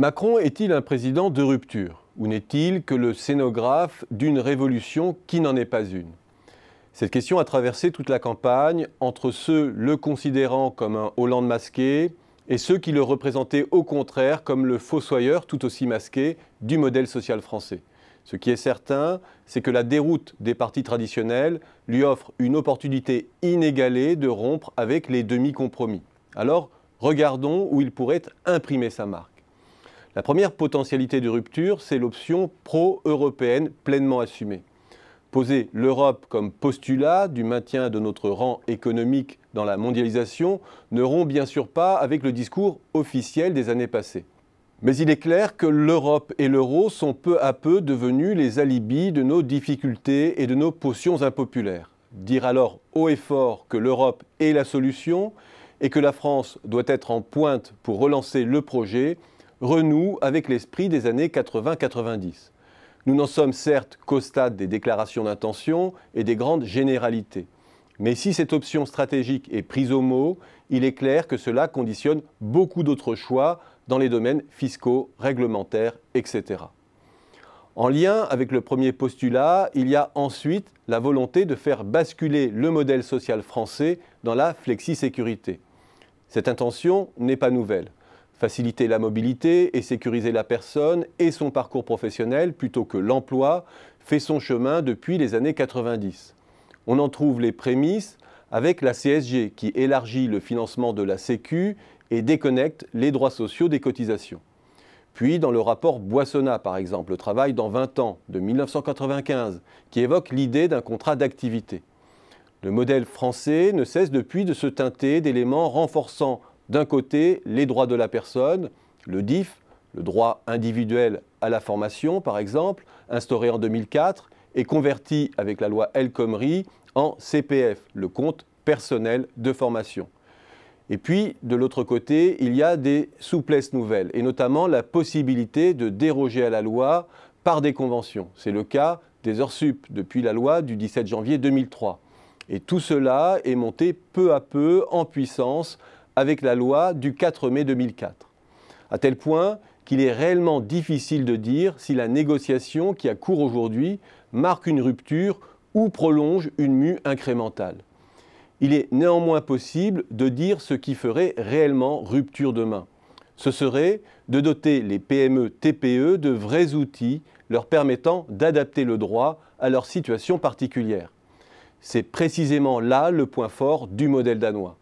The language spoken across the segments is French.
Macron est-il un président de rupture ou n'est-il que le scénographe d'une révolution qui n'en est pas une Cette question a traversé toute la campagne entre ceux le considérant comme un Hollande masqué et ceux qui le représentaient au contraire comme le fossoyeur tout aussi masqué du modèle social français. Ce qui est certain, c'est que la déroute des partis traditionnels lui offre une opportunité inégalée de rompre avec les demi-compromis. Alors, regardons où il pourrait imprimer sa marque. La première potentialité de rupture, c'est l'option pro-européenne pleinement assumée. Poser l'Europe comme postulat du maintien de notre rang économique dans la mondialisation ne rompt bien sûr pas avec le discours officiel des années passées. Mais il est clair que l'Europe et l'euro sont peu à peu devenus les alibis de nos difficultés et de nos potions impopulaires. Dire alors haut et fort que l'Europe est la solution et que la France doit être en pointe pour relancer le projet renoue avec l'esprit des années 80-90. Nous n'en sommes certes qu'au stade des déclarations d'intention et des grandes généralités. Mais si cette option stratégique est prise au mot, il est clair que cela conditionne beaucoup d'autres choix dans les domaines fiscaux, réglementaires, etc. En lien avec le premier postulat, il y a ensuite la volonté de faire basculer le modèle social français dans la flexi-sécurité. Cette intention n'est pas nouvelle faciliter la mobilité et sécuriser la personne et son parcours professionnel plutôt que l'emploi fait son chemin depuis les années 90. On en trouve les prémices avec la CSG qui élargit le financement de la Sécu et déconnecte les droits sociaux des cotisations. Puis dans le rapport Boissonnat par exemple, le travail dans 20 ans de 1995 qui évoque l'idée d'un contrat d'activité. Le modèle français ne cesse depuis de se teinter d'éléments renforçant d'un côté, les droits de la personne, le DIF, le droit individuel à la formation par exemple, instauré en 2004 et converti avec la loi El Khomri en CPF, le compte personnel de formation. Et puis, de l'autre côté, il y a des souplesses nouvelles, et notamment la possibilité de déroger à la loi par des conventions. C'est le cas des heures sup depuis la loi du 17 janvier 2003. Et tout cela est monté peu à peu en puissance avec la loi du 4 mai 2004, à tel point qu'il est réellement difficile de dire si la négociation qui a cours aujourd'hui marque une rupture ou prolonge une mue incrémentale. Il est néanmoins possible de dire ce qui ferait réellement rupture demain. Ce serait de doter les PME TPE de vrais outils leur permettant d'adapter le droit à leur situation particulière. C'est précisément là le point fort du modèle danois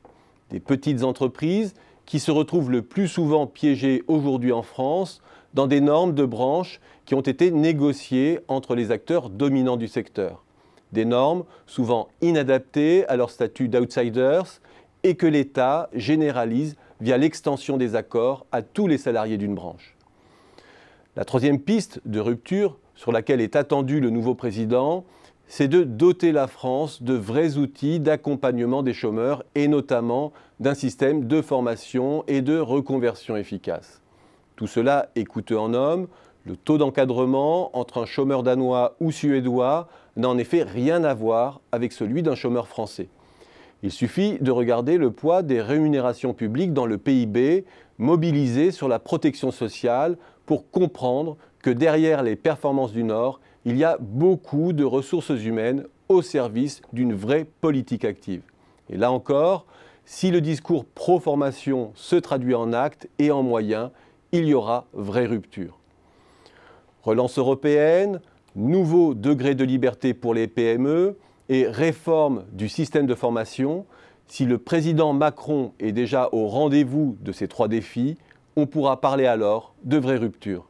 des petites entreprises qui se retrouvent le plus souvent piégées aujourd'hui en France dans des normes de branche qui ont été négociées entre les acteurs dominants du secteur. Des normes souvent inadaptées à leur statut d'outsiders et que l'État généralise via l'extension des accords à tous les salariés d'une branche. La troisième piste de rupture sur laquelle est attendu le nouveau président c'est de doter la France de vrais outils d'accompagnement des chômeurs et notamment d'un système de formation et de reconversion efficace. Tout cela est coûteux en homme, Le taux d'encadrement entre un chômeur danois ou suédois n'a en effet rien à voir avec celui d'un chômeur français. Il suffit de regarder le poids des rémunérations publiques dans le PIB mobilisé sur la protection sociale pour comprendre derrière les performances du Nord, il y a beaucoup de ressources humaines au service d'une vraie politique active. Et là encore, si le discours pro-formation se traduit en actes et en moyens, il y aura vraie rupture. Relance européenne, nouveau degré de liberté pour les PME et réforme du système de formation, si le président Macron est déjà au rendez-vous de ces trois défis, on pourra parler alors de vraie rupture.